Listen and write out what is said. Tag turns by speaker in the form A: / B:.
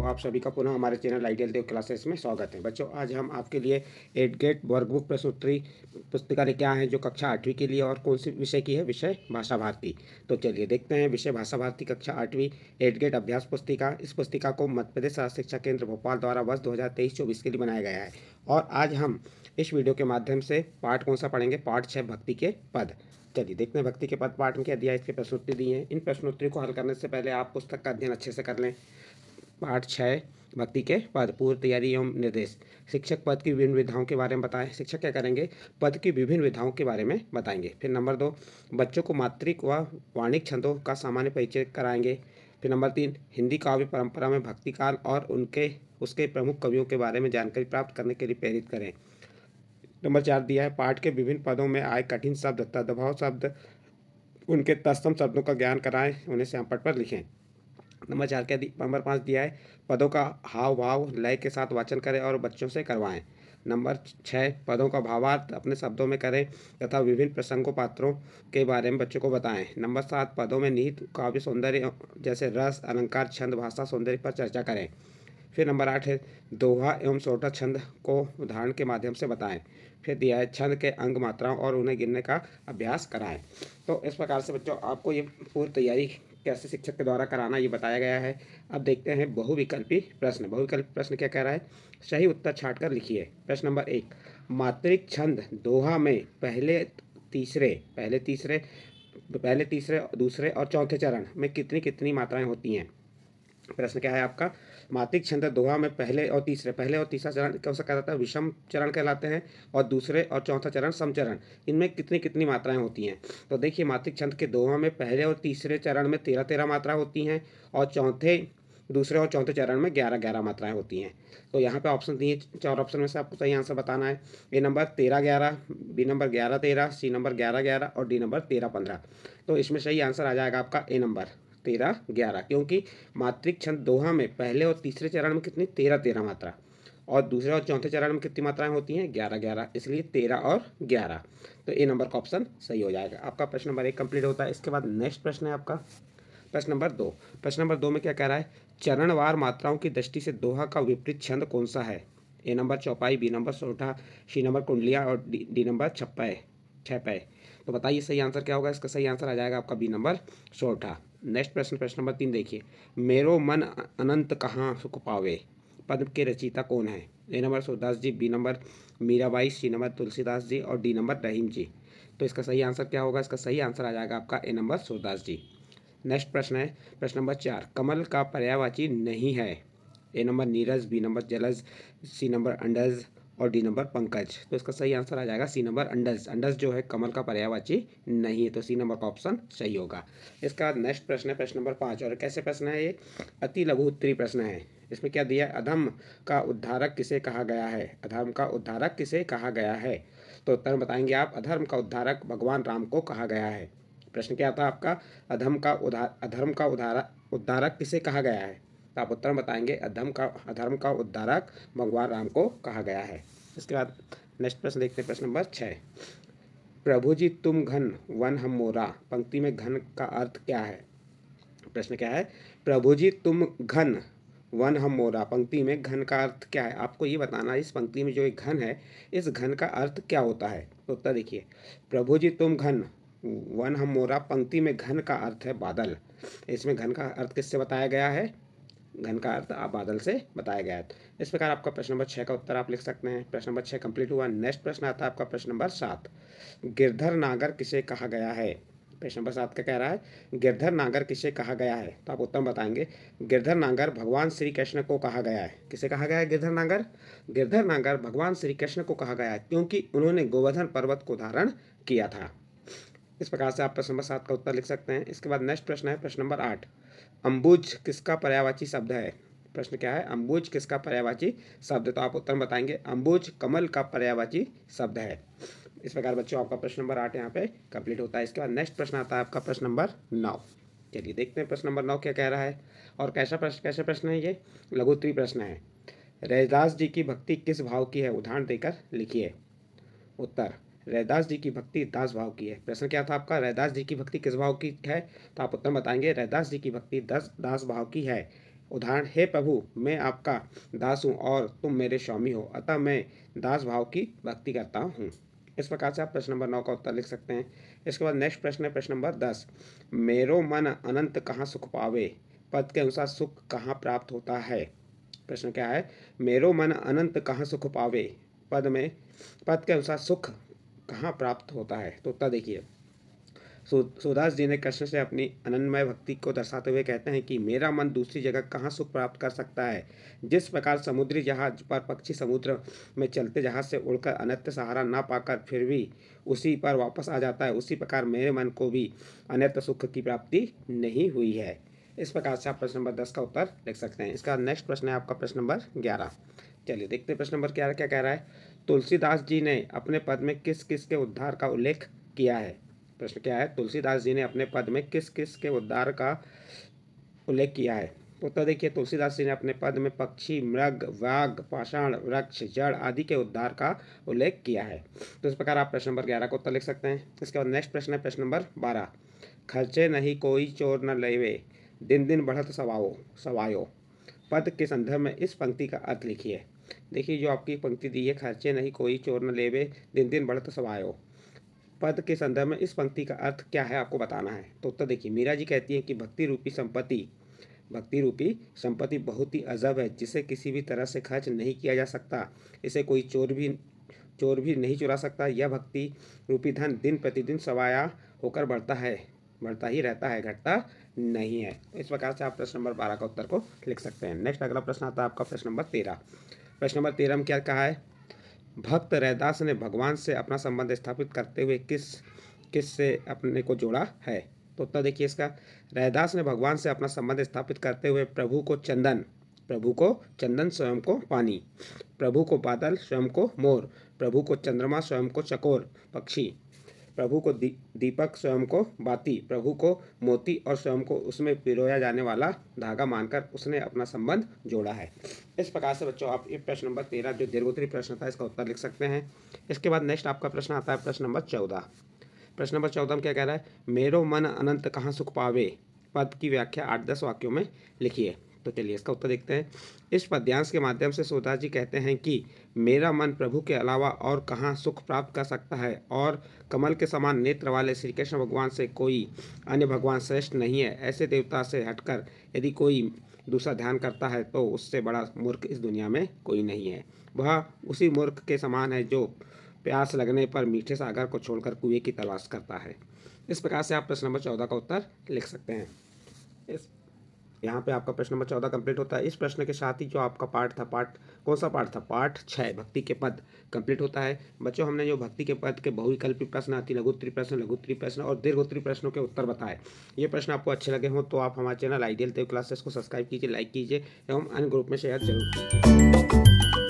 A: आप सभी का पुनः हमारे चैनल आइडियल देव क्लासेस में स्वागत है बच्चों आज हम आपके लिए एट गेट वर्कबुक प्रसूत्री पुस्तकालय क्या है जो कक्षा आठवीं के लिए और कौन सी विषय की है विषय भाषा भारती तो चलिए देखते हैं विषय भाषा भारती कक्षा आठवीं एट गेट अभ्यास पुस्तिका इस पुस्तिका को मध्य प्रदेश शिक्षा केंद्र भोपाल द्वारा वर्ष दो हज़ार के लिए बनाया गया है और आज हम इस वीडियो के माध्यम से पाठ कौन सा पढ़ेंगे पाठ छः भक्ति के पद चलिए देखते हैं भक्ति के पद पाठ के अध्याय इसके प्रश्नोत्तरी दिए हैं इन प्रश्नोत्तरी को हल करने से पहले आप पुस्तक का अध्ययन अच्छे से कर लें पाठ छः भक्ति के पद पूर्व तैयारी एवं निर्देश शिक्षक पद की विभिन्न विधाओं के बारे में बताएं शिक्षक क्या करेंगे पद की विभिन्न विधाओं के बारे में बताएंगे फिर नंबर दो बच्चों को मात्रिक व वाणिक छंदों का सामान्य परिचय कराएंगे फिर नंबर तीन हिंदी काव्य परंपरा में भक्तिकाल और उनके उसके प्रमुख कवियों के बारे में जानकारी प्राप्त करने के लिए प्रेरित करें नंबर चार दिया है पाठ के विभिन्न पदों में आए कठिन शब्द तदभाव शब्द उनके तत्सम शब्दों का ज्ञान कराएं उन्हें श्यामपट पर लिखें नंबर चार के नंबर पाँच दिया है पदों का हाव भाव लय के साथ वाचन करें और बच्चों से करवाएं नंबर छः पदों का भावार्थ अपने शब्दों में करें तथा विभिन्न प्रसंगों पात्रों के बारे में बच्चों को बताएं नंबर सात पदों में निहित काव्य सौंदर्य जैसे रस अलंकार छंद भाषा सौंदर्य पर चर्चा करें फिर नंबर आठ है दोहा एवं सोटा छंद को उदाहरण के माध्यम से बताएं फिर दिया है छंद के अंग मात्राओं और उन्हें गिनने का अभ्यास कराएं तो इस प्रकार से बच्चों आपको ये पूरी तैयारी कैसे शिक्षक के द्वारा कराना ये बताया गया है अब देखते हैं बहुविकल्पी प्रश्न बहुविकल्पी प्रश्न क्या कह रहा है सही उत्तर छाट लिखिए प्रश्न नंबर एक मात्रिक छंद दोहा में पहले तीसरे पहले तीसरे पहले तीसरे दूसरे और चौथे चरण में कितनी कितनी मात्राएं होती हैं प्रश्न क्या है आपका मातिक छंद दोहा में पहले और तीसरे पहले और तीसरा चरण कौन सा कहलाता है विषम चरण कहलाते हैं और दूसरे और चौथा चरण समचरण इनमें कितनी कितनी मात्राएं होती हैं तो देखिए मातिक छंद के दोहा में पहले और तीसरे चरण में तेरह तेरह मात्रा होती हैं और चौथे दूसरे और चौथे चरण में ग्यारह ग्यारह मात्राएं होती हैं तो यहाँ पे ऑप्शन दिए चार ऑप्शन में से आपको सही आंसर बताना है ए नंबर तेरह ग्यारह बी नंबर ग्यारह तेरह सी नंबर ग्यारह ग्यारह और डी नंबर तेरह पंद्रह तो इसमें सही आंसर आ जाएगा आपका ए नंबर तेरह ग्यारह क्योंकि मात्रिक छंद दोहा में पहले और तीसरे चरण में कितनी तेरह तेरह मात्रा और दूसरे और चौथे चरण में कितनी मात्राएं होती हैं ग्यारह ग्यारह इसलिए तेरह और ग्यारह तो ए नंबर का ऑप्शन सही हो जाएगा आपका प्रश्न नंबर एक कंप्लीट होता है इसके बाद नेक्स्ट प्रश्न है आपका प्रश्न नंबर दो प्रश्न नंबर दो में क्या कह रहा है चरणवार मात्राओं की दृष्टि से दोहा का विपरीत छंद कौन सा है ए नंबर चौपाई बी नंबर सोठा सी नंबर कुंडलिया और डी, डी नंबर छप्पा छः पे तो बताइए सही आंसर क्या होगा इसका सही आंसर आ जाएगा आपका बी नंबर सोठा नेक्स्ट प्रश्न प्रश्न नंबर तीन देखिए मेरो मन अनंत कहाँ सुख पावे पद्म के रचिता कौन है A number Surdas ji B number Mirabai C number Tulsidas ji और डी नंबर रहीम जी तो इसका सही आंसर क्या होगा इसका सही आंसर आ जाएगा आपका A number Surdas ji next प्रश्न है प्रश्न नंबर चार कमल का पर्यावाची नहीं है ए नंबर नीरज बी नंबर जलज सी नंबर अंडज और डी नंबर पंकज तो इसका सही आंसर आ जाएगा सी नंबर अंडस अंडस जो है कमल का पर्यावाची नहीं है तो सी नंबर का ऑप्शन सही होगा इसके बाद नेक्स्ट प्रश्न है प्रश्न नंबर पाँच और कैसे प्रश्न है ये अति लघु उत्तरी प्रश्न है इसमें क्या दिया अधम का उद्धारक किसे कहा गया है अधर्म का उद्धारक किसे कहा गया है तो उत्तर बताएंगे आप अधर्म का उद्धारक भगवान राम को कहा गया है प्रश्न क्या था आपका अधम का उधार अधर्म का उधारक उद्धारक किसे कहा गया है तापोत्तर आप उत्तर बताएंगे अधम का अधर्म का उद्धारक भगवान राम को कहा गया है इसके बाद नेक्स्ट प्रश्न देखते हैं प्रश्न नंबर छः प्रभु जी तुम घन वन हम मोरा पंक्ति में घन का अर्थ क्या है प्रश्न क्या है प्रभु जी तुम घन वन हम मोरा पंक्ति में घन का अर्थ क्या है आपको ये बताना इस पंक्ति में जो एक घन है इस घन का अर्थ क्या होता है तो उत्तर देखिए प्रभु जी तुम घन वन हम मोरा पंक्ति में घन का अर्थ है बादल इसमें घन का अर्थ किससे बताया गया है घन का अर्थ आप बादल से बताया गया है इस प्रकार आपका प्रश्न नंबर छः का उत्तर आप लिख सकते हैं प्रश्न नंबर छः कंप्लीट हुआ नेक्स्ट प्रश्न आता है आपका प्रश्न नंबर सात गिरधर नागर किसे कहा गया है प्रश्न नंबर सात का कह रहा है गिरधर नागर किसे कहा गया है तो आप उत्तर बताएंगे गिरधर नागर भगवान श्री कृष्ण को कहा गया है किसे कहा गया है गिरधर नागर गिरधर नागर भगवान श्री कृष्ण को कहा गया है क्योंकि उन्होंने गोवर्धन पर्वत को धारण किया था इस प्रकार से आप प्रश्न नंबर सात का उत्तर लिख सकते हैं इसके बाद नेक्स्ट प्रश्न है प्रश्न नंबर आठ अम्बुज किसका पर्यावाची शब्द है प्रश्न क्या है अम्बुज किसका पर्यावाची शब्द तो आप उत्तर बताएंगे अम्बुज कमल का पर्यावाची शब्द है इस प्रकार बच्चों आपका प्रश्न नंबर आठ यहाँ पे कंप्लीट होता है इसके बाद नेक्स्ट प्रश्न आता है आपका प्रश्न नंबर नौ चलिए देखते हैं प्रश्न नंबर नौ क्या कह रहा है और कैसा प्रश्न कैसे प्रश्न है ये लघुत्री प्रश्न है रैदास जी की भक्ति किस भाव की है उदाहरण देकर लिखिए उत्तर रैदास जी की भक्ति दास भाव की है प्रश्न क्या था आपका रैदास जी की भक्ति किस भाव की है तो आप उत्तर बताएंगे रैदास जी की भक्ति दस दास भाव की है उदाहरण हे प्रभु मैं आपका दास हूँ और तुम मेरे स्वामी हो अतः मैं दास भाव की भक्ति करता हूँ इस प्रकार से आप प्रश्न नंबर नौ का उत्तर लिख सकते हैं इसके बाद नेक्स्ट प्रश्न है प्रश्न नंबर दस मेरो मन अनंत कहाँ सुख पावे पद के अनुसार सुख कहाँ प्राप्त होता है प्रश्न क्या है मेरो मन अनंत कहाँ सुख पावे पद में पद के अनुसार सुख कहाँ प्राप्त होता है तो उत्तर देखिए सुदास जी ने कृष्ण से अपनी अनन्मय भक्ति को दर्शाते हुए कहते हैं कि मेरा मन दूसरी जगह कहाँ सुख प्राप्त कर सकता है जिस प्रकार समुद्री जहाज पर पक्षी समुद्र में चलते जहाज से उड़कर अनंत सहारा ना पाकर फिर भी उसी पर वापस आ जाता है उसी प्रकार मेरे मन को भी अनंत सुख की प्राप्ति नहीं हुई है इस प्रकार से आप प्रश्न नंबर दस का उत्तर लिख सकते हैं इसका नेक्स्ट प्रश्न है आपका प्रश्न नंबर ग्यारह चलिए देखते हैं प्रश्न नंबर ग्यारह क्या कह रहा है तुलसीदास जी ने अपने पद में किस किस के उद्धार का उल्लेख किया है प्रश्न क्या है तुलसीदास जी ने अपने पद में किस किस के उद्धार का उल्लेख किया है उत्तर देखिए तुलसीदास जी ने अपने पद में पक्षी मृग वाघ पाषाण वृक्ष जड़ आदि के उद्धार का उल्लेख किया है तो इस प्रकार आप प्रश्न नंबर ग्यारह को उत्तर लिख सकते हैं इसके बाद नेक्स्ट प्रश्न है प्रश्न नंबर बारह खर्चे नहीं कोई चोर न लेवे दिन दिन बढ़त सवाओ सवायो पद के संदर्भ में इस पंक्ति का अर्थ लिखिए देखिए जो आपकी पंक्ति दी है खर्चे नहीं कोई चोर न लेवे दिन दिन बढ़त समायो पद के संदर्भ में इस पंक्ति का अर्थ क्या है आपको बताना है तो उत्तर देखिए मीरा जी कहती हैं कि भक्ति रूपी संपत्ति भक्ति रूपी संपत्ति बहुत ही अजब है जिसे किसी भी तरह से खर्च नहीं किया जा सकता इसे कोई चोर भी चोर भी नहीं चुरा सकता यह भक्ति रूपी धन दिन प्रतिदिन सवाया होकर बढ़ता है बढ़ता ही रहता है घटता नहीं है इस प्रकार से आप प्रश्न नंबर बारह का उत्तर को लिख सकते हैं नेक्स्ट अगला प्रश्न आता है आपका प्रश्न नंबर तेरह प्रश्न नंबर तेरह में क्या कहा है भक्त रैदास ने भगवान से अपना संबंध स्थापित करते हुए किस किस से अपने को जोड़ा है तो उत्तर देखिए इसका रैदास ने भगवान से अपना संबंध स्थापित करते हुए प्रभु को चंदन प्रभु को चंदन स्वयं को पानी प्रभु को बादल स्वयं को मोर प्रभु को चंद्रमा स्वयं को चकोर पक्षी प्रभु को दी, दीपक स्वयं को बाती प्रभु को मोती और स्वयं को उसमें पिरोया जाने वाला धागा मानकर उसने अपना संबंध जोड़ा है इस प्रकार से बच्चों आप ये प्रश्न नंबर तेरह जो दीर्घोत्तरी प्रश्न था इसका उत्तर लिख सकते हैं इसके बाद नेक्स्ट आपका प्रश्न आता है प्रश्न नंबर चौदह प्रश्न नंबर चौदह में क्या कह रहा है मेरो मन अनंत कहाँ सुख पावे पद की व्याख्या आठ दस वाक्यों में लिखिए तो चलिए इसका उत्तर देखते हैं इस पद्यांश के माध्यम से सोता जी कहते हैं कि मेरा मन प्रभु के अलावा और कहाँ सुख प्राप्त कर सकता है और कमल के समान नेत्र वाले श्री कृष्ण भगवान से कोई अन्य भगवान श्रेष्ठ नहीं है ऐसे देवता से हटकर यदि कोई दूसरा ध्यान करता है तो उससे बड़ा मूर्ख इस दुनिया में कोई नहीं है वह उसी मूर्ख के समान है जो प्यास लगने पर मीठे सागर को छोड़कर कुएं की तलाश करता है इस प्रकार से आप प्रश्न नंबर चौदह का उत्तर लिख सकते हैं इस यहाँ पे आपका प्रश्न नंबर चौदह कंप्लीट होता है इस प्रश्न के साथ ही जो आपका पार्ट था पार्ट कौन सा पार्ट था पार्ट छः भक्ति के पद कंप्लीट होता है बच्चों हमने जो भक्ति के पद के बहुविकल्पी प्रश्न अति लघुत्री प्रश्न लघुत्री प्रश्न और दीर्घोत्तरी प्रश्नों के उत्तर बताए ये प्रश्न आपको अच्छे लगे हों तो आप हमारे चैनल आइडियल देव क्लासेस को सब्सक्राइब कीजिए लाइक कीजिए एवं अन्य ग्रुप में शेयर जरूर कीजिए